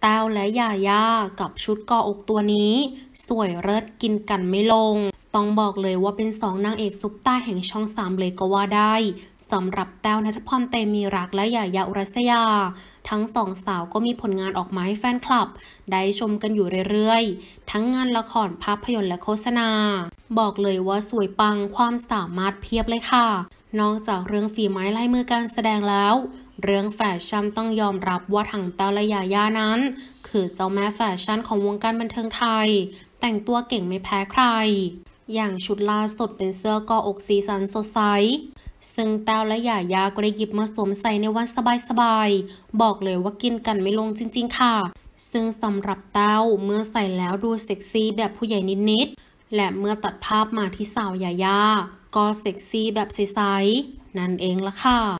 แต้วและยาย่ากับชุดกออกตัวนี้ สวยเลิศกินกันไม่ลงต้องบอกเลยว่าเป็นสองนางเอกซุปตาแห่งช่องสามเลยก็ว่าได้สำหรับแต้วนัทพรเตมีรักและหยายาอุรัสยา ทั้งสองสาวก็มีผลงานออกมาให้แฟนคลับ ได้ชมกันอยู่เรื่อยๆ ทั้งงานละครภาพยนตร์และโฆษณา บอกเลยว่าสวยปังความสามารถเพียบเลยค่ะ นอกจากเรื่องฝีไม้ลายมือการแสดงแล้ว เรื่องแฟชั่นต้องยอมรับว่าทั้งแต้วและยายานั้น คือเจ้าแม่แฟชั่นของวงการบันเทิงไทย แต่งตัวเก่งไม่แพ้ใครอย่างชุดล่าสุดเป็นเสื้อกออกสีสันสดใส ซึ่งแต้วและหย่ายาก็ได้หยิบมาสวมใส่ในวันสบายๆ บอกเลยว่ากินกันไม่ลงจริงๆ ค่ะ ซึ่งสำหรับเต้าเมื่อใส่แล้วดูเซ็กซี่แบบผู้ใหญ่นิดๆ และเมื่อตัดภาพมาที่สาวหย่ายาก็เซ็กซี่แบบใสๆนั่นเองละค่ะ